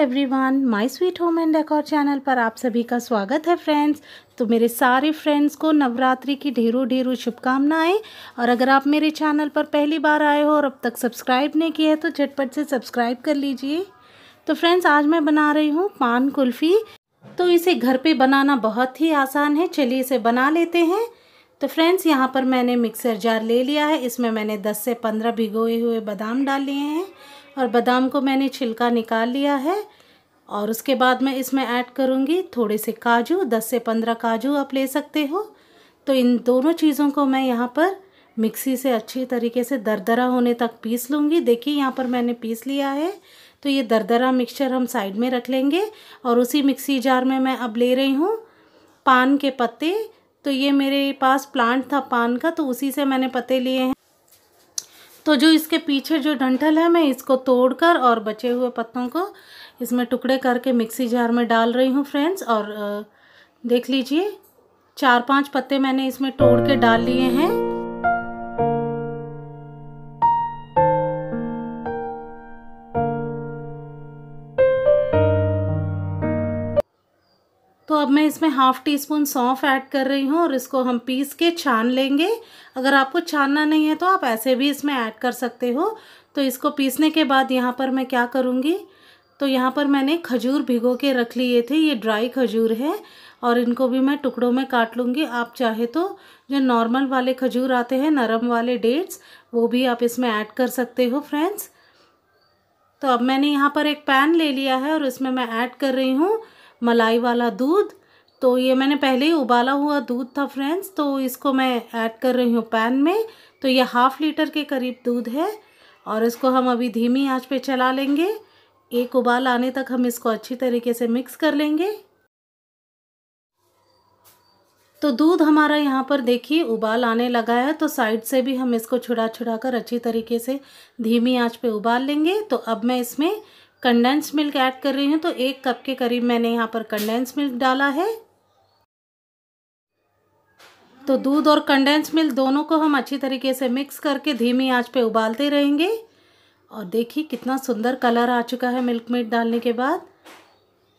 everyone my sweet home and decor channel पर आप सभी का स्वागत है फ्रेंड्स तो मेरे सारे फ्रेंड्स को नवरात्रि की ढेरों ढेरों शुभकामनाएं और अगर आप मेरे चैनल पर पहली बार आए हो और अब तक सब्सक्राइब नहीं किया है तो झटपट से सब्सक्राइब कर लीजिए तो फ्रेंड्स आज मैं बना रही हूँ पान कुल्फ़ी तो इसे घर पर बनाना बहुत ही आसान है चलिए इसे बना लेते हैं तो फ्रेंड्स यहाँ पर मैंने मिक्सर जार ले लिया है इसमें मैंने दस से पंद्रह भिगोए हुए बादाम डाल लिए हैं और बादाम को मैंने छिलका निकाल लिया है और उसके बाद मैं इसमें ऐड करूँगी थोड़े से काजू दस से पंद्रह काजू आप ले सकते हो तो इन दोनों चीज़ों को मैं यहाँ पर मिक्सी से अच्छी तरीके से दरदरा होने तक पीस लूँगी देखिए यहाँ पर मैंने पीस लिया है तो ये दरदरा मिक्सचर हम साइड में रख लेंगे और उसी मिक्सी जार में मैं अब ले रही हूँ पान के पत्ते तो ये मेरे पास प्लांट था पान का तो उसी से मैंने पत्ते लिए हैं तो जो इसके पीछे जो डंठल है मैं इसको तोड़कर और बचे हुए पत्तों को इसमें टुकड़े करके मिक्सी जार में डाल रही हूँ फ्रेंड्स और देख लीजिए चार पांच पत्ते मैंने इसमें तोड़ के डाल लिए हैं अब मैं इसमें हाफ़ टी स्पून सौंफ ऐड कर रही हूँ और इसको हम पीस के छान लेंगे अगर आपको छानना नहीं है तो आप ऐसे भी इसमें ऐड कर सकते हो तो इसको पीसने के बाद यहाँ पर मैं क्या करूँगी तो यहाँ पर मैंने खजूर भिगो के रख लिए थे ये ड्राई खजूर है और इनको भी मैं टुकड़ों में काट लूँगी आप चाहे तो जो नॉर्मल वाले खजूर आते हैं नरम वाले डेट्स वो भी आप इसमें ऐड कर सकते हो फ्रेंड्स तो अब मैंने यहाँ पर एक पैन ले लिया है और इसमें मैं ऐड कर रही हूँ मलाई वाला दूध तो ये मैंने पहले ही उबाला हुआ दूध था फ्रेंड्स तो इसको मैं ऐड कर रही हूँ पैन में तो ये हाफ़ लीटर के करीब दूध है और इसको हम अभी धीमी आंच पे चला लेंगे एक उबाल आने तक हम इसको अच्छी तरीके से मिक्स कर लेंगे तो दूध हमारा यहाँ पर देखिए उबाल आने लगा है तो साइड से भी हम इसको छुड़ा छुड़ा कर अच्छी तरीके से धीमी आंच पे उबाल लेंगे तो अब मैं इसमें कंडेंस मिल्क ऐड कर रही हूँ तो एक कप के करीब मैंने यहाँ पर कंडेंस मिल्क डाला है तो दूध और कंडेंस मिल्क दोनों को हम अच्छी तरीके से मिक्स करके धीमी आंच पे उबालते रहेंगे और देखिए कितना सुंदर कलर आ चुका है मिल्क मेड डालने के बाद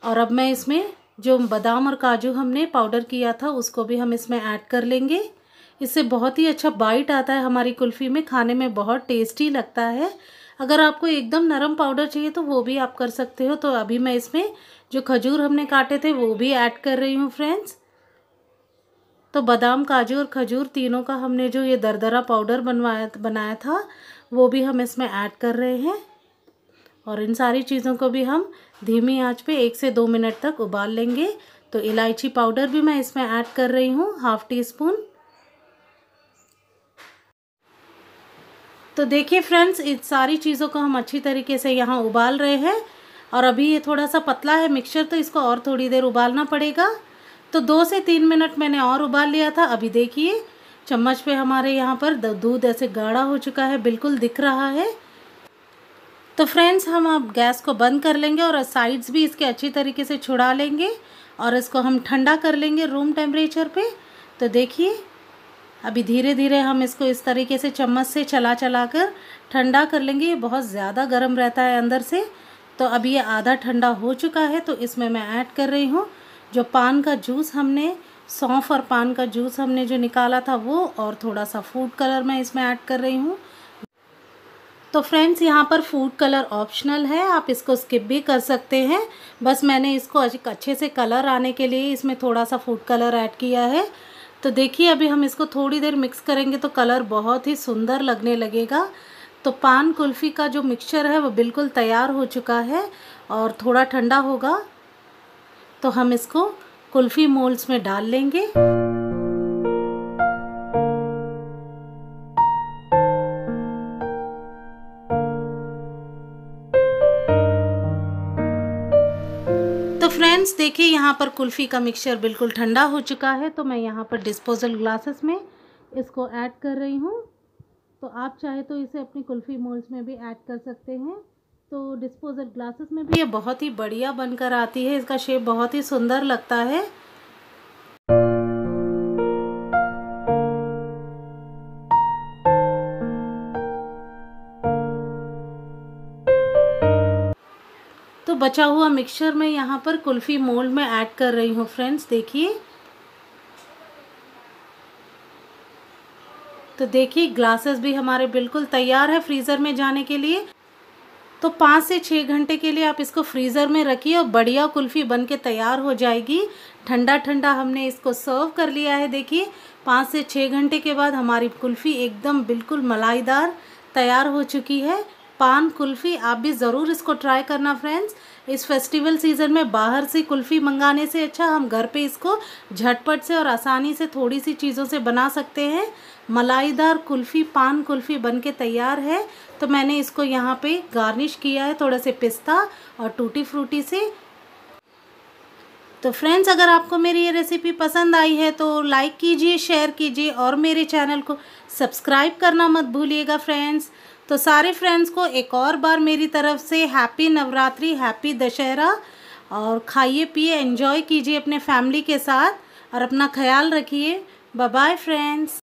और अब मैं इसमें जो बादाम और काजू हमने पाउडर किया था उसको भी हम इसमें ऐड कर लेंगे इससे बहुत ही अच्छा बाइट आता है हमारी कुल्फ़ी में खाने में बहुत टेस्टी लगता है अगर आपको एकदम नरम पाउडर चाहिए तो वो भी आप कर सकते हो तो अभी मैं इसमें जो खजूर हमने काटे थे वो भी ऐड कर रही हूँ फ्रेंड्स तो बादाम काजू और खजूर तीनों का हमने जो ये दरदरा पाउडर बनवाया बनाया था वो भी हम इसमें ऐड कर रहे हैं और इन सारी चीज़ों को भी हम धीमी आंच पे एक से दो मिनट तक उबाल लेंगे तो इलायची पाउडर भी मैं इसमें ऐड कर रही हूँ हाफ़ टी स्पून तो देखिए फ्रेंड्स इन सारी चीज़ों को हम अच्छी तरीके से यहाँ उबाल रहे हैं और अभी ये थोड़ा सा पतला है मिक्सचर तो इसको और थोड़ी देर उबालना पड़ेगा तो दो से तीन मिनट मैंने और उबाल लिया था अभी देखिए चम्मच पे हमारे यहाँ पर दूध ऐसे गाढ़ा हो चुका है बिल्कुल दिख रहा है तो फ्रेंड्स हम अब गैस को बंद कर लेंगे और साइड्स भी इसके अच्छी तरीके से छुड़ा लेंगे और इसको हम ठंडा कर लेंगे रूम टेम्परेचर पे तो देखिए अभी धीरे धीरे हम इसको इस तरीके से चम्मच से चला चला कर ठंडा कर लेंगे ये बहुत ज़्यादा गर्म रहता है अंदर से तो अभी ये आधा ठंडा हो चुका है तो इसमें मैं ऐड कर रही हूँ जो पान का जूस हमने सौंफ और पान का जूस हमने जो निकाला था वो और थोड़ा सा फूड कलर मैं इसमें ऐड कर रही हूँ तो फ्रेंड्स यहाँ पर फूड कलर ऑप्शनल है आप इसको स्किप भी कर सकते हैं बस मैंने इसको अच्छे से कलर आने के लिए इसमें थोड़ा सा फूड कलर ऐड किया है तो देखिए अभी हम इसको थोड़ी देर मिक्स करेंगे तो कलर बहुत ही सुंदर लगने लगेगा तो पान कुल्फ़ी का जो मिक्सचर है वो बिल्कुल तैयार हो चुका है और थोड़ा ठंडा होगा तो हम इसको कुल्फ़ी मोल्स में डाल लेंगे फ्रेंड्स देखिए यहाँ पर कुल्फ़ी का मिक्सचर बिल्कुल ठंडा हो चुका है तो मैं यहाँ पर डिस्पोजल ग्लासेस में इसको ऐड कर रही हूँ तो आप चाहे तो इसे अपनी कुल्फ़ी मोल्स में भी ऐड कर सकते हैं तो डिस्पोजल ग्लासेस में भी ये बहुत ही बढ़िया बनकर आती है इसका शेप बहुत ही सुंदर लगता है बचा हुआ मिक्सचर मैं यहाँ पर कुल्फ़ी मोल्ड में ऐड कर रही हूँ फ्रेंड्स देखिए तो देखिए ग्लासेस भी हमारे बिल्कुल तैयार है फ्रीज़र में जाने के लिए तो पाँच से छः घंटे के लिए आप इसको फ्रीज़र में रखिए और बढ़िया कुल्फ़ी बन के तैयार हो जाएगी ठंडा ठंडा हमने इसको सर्व कर लिया है देखिए पाँच से छः घंटे के बाद हमारी कुल्फ़ी एकदम बिल्कुल मलाईदार तैयार हो चुकी है पान कुल्फ़ी आप भी ज़रूर इसको ट्राई करना फ्रेंड्स इस फेस्टिवल सीज़न में बाहर से कुल्फ़ी मंगाने से अच्छा हम घर पे इसको झटपट से और आसानी से थोड़ी सी चीज़ों से बना सकते हैं मलाईदार कुल्फ़ी पान कुल्फ़ी बन के तैयार है तो मैंने इसको यहाँ पे गार्निश किया है थोड़ा से पिस्ता और टूटी फ्रूटी से तो फ्रेंड्स अगर आपको मेरी ये रेसिपी पसंद आई है तो लाइक कीजिए शेयर कीजिए और मेरे चैनल को सब्सक्राइब करना मत भूलिएगा फ्रेंड्स तो सारे फ्रेंड्स को एक और बार मेरी तरफ से हैप्पी नवरात्रि हैप्पी दशहरा और खाइए पिए एंजॉय कीजिए अपने फैमिली के साथ और अपना ख्याल रखिए बाय फ्रेंड्स